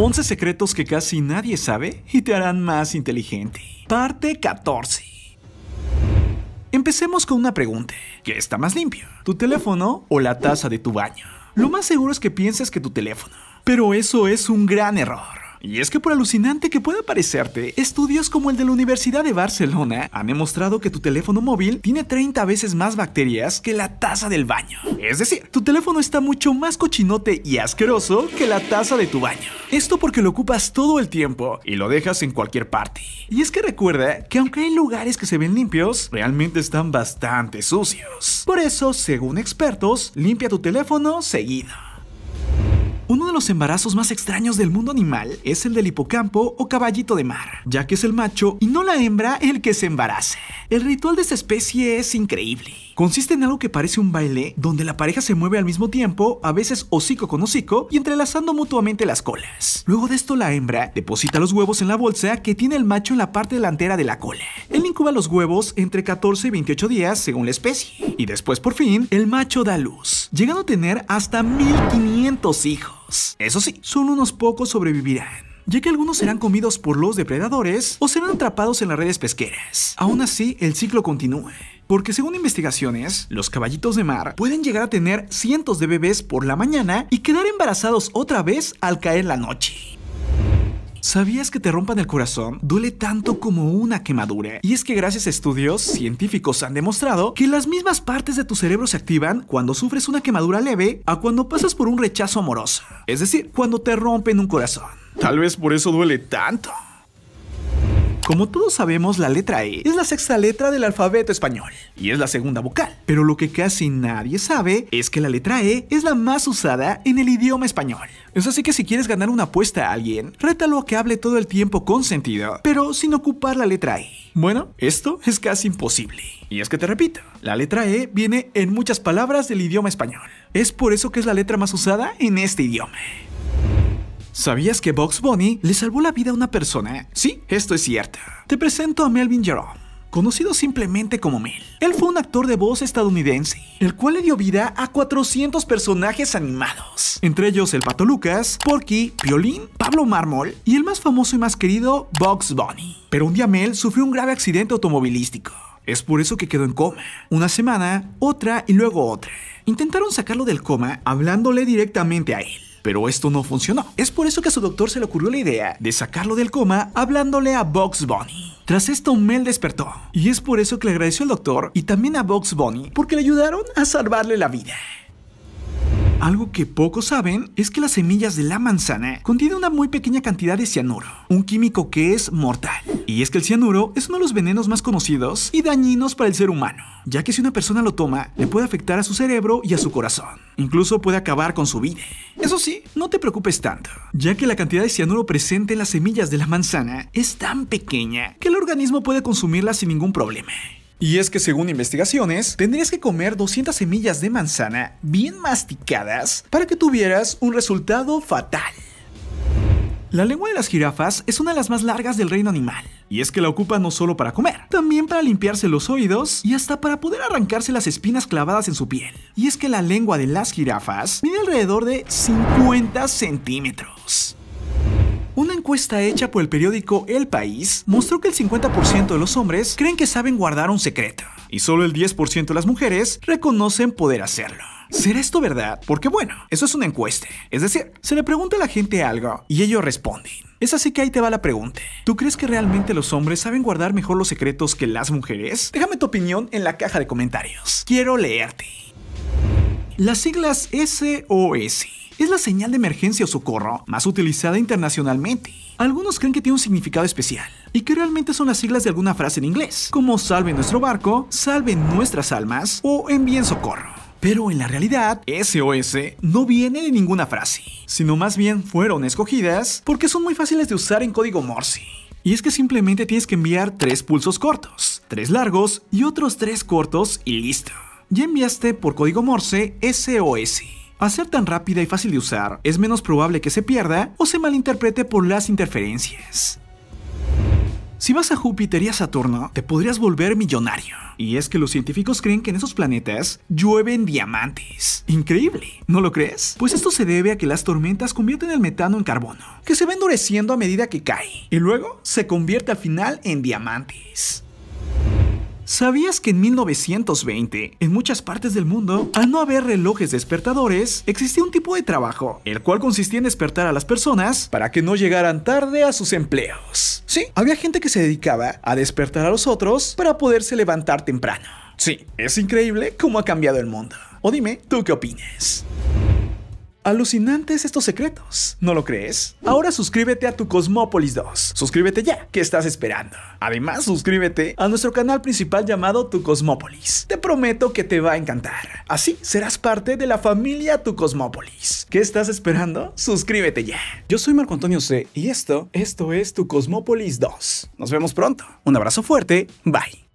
11 secretos que casi nadie sabe y te harán más inteligente. Parte 14. Empecemos con una pregunta. ¿Qué está más limpio? ¿Tu teléfono o la taza de tu baño? Lo más seguro es que pienses que tu teléfono. Pero eso es un gran error. Y es que por alucinante que pueda parecerte, estudios como el de la Universidad de Barcelona han demostrado que tu teléfono móvil tiene 30 veces más bacterias que la taza del baño. Es decir, tu teléfono está mucho más cochinote y asqueroso que la taza de tu baño. Esto porque lo ocupas todo el tiempo y lo dejas en cualquier parte. Y es que recuerda que aunque hay lugares que se ven limpios, realmente están bastante sucios. Por eso, según expertos, limpia tu teléfono seguido los embarazos más extraños del mundo animal es el del hipocampo o caballito de mar, ya que es el macho y no la hembra el que se embaraza. El ritual de esta especie es increíble. Consiste en algo que parece un baile donde la pareja se mueve al mismo tiempo, a veces hocico con hocico y entrelazando mutuamente las colas. Luego de esto la hembra deposita los huevos en la bolsa que tiene el macho en la parte delantera de la cola. Él incuba los huevos entre 14 y 28 días según la especie y después por fin el macho da luz llegando a tener hasta 1500 hijos. Eso sí, solo unos pocos sobrevivirán ya que algunos serán comidos por los depredadores o serán atrapados en las redes pesqueras. Aún así, el ciclo continúa. Porque según investigaciones, los caballitos de mar pueden llegar a tener cientos de bebés por la mañana y quedar embarazados otra vez al caer la noche. ¿Sabías que te rompan el corazón? Duele tanto como una quemadura. Y es que gracias a estudios, científicos han demostrado que las mismas partes de tu cerebro se activan cuando sufres una quemadura leve a cuando pasas por un rechazo amoroso. Es decir, cuando te rompen un corazón. Tal vez por eso duele tanto. Como todos sabemos, la letra E es la sexta letra del alfabeto español y es la segunda vocal. Pero lo que casi nadie sabe es que la letra E es la más usada en el idioma español. Es así que si quieres ganar una apuesta a alguien, rétalo a que hable todo el tiempo con sentido, pero sin ocupar la letra E. Bueno, esto es casi imposible. Y es que te repito, la letra E viene en muchas palabras del idioma español. Es por eso que es la letra más usada en este idioma. ¿Sabías que Box Bunny le salvó la vida a una persona? Sí, esto es cierto. Te presento a Melvin Jerome conocido simplemente como Mel. Él fue un actor de voz estadounidense, el cual le dio vida a 400 personajes animados, entre ellos el Pato Lucas, Porky, Violín, Pablo Mármol y el más famoso y más querido Bugs Bunny. Pero un día Mel sufrió un grave accidente automovilístico. Es por eso que quedó en coma. Una semana, otra y luego otra. Intentaron sacarlo del coma hablándole directamente a él pero esto no funcionó. Es por eso que a su doctor se le ocurrió la idea de sacarlo del coma hablándole a Box Bunny. Tras esto, Mel despertó, y es por eso que le agradeció al doctor y también a Box Bunny porque le ayudaron a salvarle la vida. Algo que pocos saben es que las semillas de la manzana contienen una muy pequeña cantidad de cianuro, un químico que es mortal. Y es que el cianuro es uno de los venenos más conocidos y dañinos para el ser humano, ya que si una persona lo toma, le puede afectar a su cerebro y a su corazón. Incluso puede acabar con su vida. Eso sí, no te preocupes tanto, ya que la cantidad de cianuro presente en las semillas de la manzana es tan pequeña que el organismo puede consumirla sin ningún problema. Y es que según investigaciones, tendrías que comer 200 semillas de manzana bien masticadas para que tuvieras un resultado fatal. La lengua de las jirafas es una de las más largas del reino animal. Y es que la ocupa no solo para comer, también para limpiarse los oídos y hasta para poder arrancarse las espinas clavadas en su piel. Y es que la lengua de las jirafas mide alrededor de 50 centímetros. Una encuesta hecha por el periódico El País mostró que el 50% de los hombres creen que saben guardar un secreto y solo el 10% de las mujeres reconocen poder hacerlo. ¿Será esto verdad? Porque bueno, eso es una encuesta. Es decir, se le pregunta a la gente algo y ellos responden. Es así que ahí te va la pregunta. ¿Tú crees que realmente los hombres saben guardar mejor los secretos que las mujeres? Déjame tu opinión en la caja de comentarios. Quiero leerte. Las siglas SOS es la señal de emergencia o socorro más utilizada internacionalmente. Algunos creen que tiene un significado especial y que realmente son las siglas de alguna frase en inglés, como salve nuestro barco, salve nuestras almas o envíen socorro. Pero en la realidad, SOS no viene de ninguna frase, sino más bien fueron escogidas porque son muy fáciles de usar en código Morse. Y es que simplemente tienes que enviar tres pulsos cortos, tres largos y otros tres cortos y listo ya enviaste por código Morse SOS. A ser tan rápida y fácil de usar, es menos probable que se pierda o se malinterprete por las interferencias. Si vas a Júpiter y a Saturno, te podrías volver millonario. Y es que los científicos creen que en esos planetas llueven diamantes. Increíble, ¿no lo crees? Pues esto se debe a que las tormentas convierten el metano en carbono, que se va endureciendo a medida que cae, y luego se convierte al final en diamantes. ¿Sabías que en 1920, en muchas partes del mundo, al no haber relojes despertadores, existía un tipo de trabajo, el cual consistía en despertar a las personas para que no llegaran tarde a sus empleos? Sí, había gente que se dedicaba a despertar a los otros para poderse levantar temprano. Sí, es increíble cómo ha cambiado el mundo. O dime, ¿tú qué opinas? Alucinantes estos secretos, ¿no lo crees? Ahora suscríbete a tu Cosmópolis 2. Suscríbete ya, ¿qué estás esperando? Además, suscríbete a nuestro canal principal llamado Tu Cosmópolis. Te prometo que te va a encantar. Así serás parte de la familia Tu Cosmópolis. ¿Qué estás esperando? Suscríbete ya. Yo soy Marco Antonio C y esto, esto es Tu Cosmópolis 2. Nos vemos pronto. Un abrazo fuerte. Bye.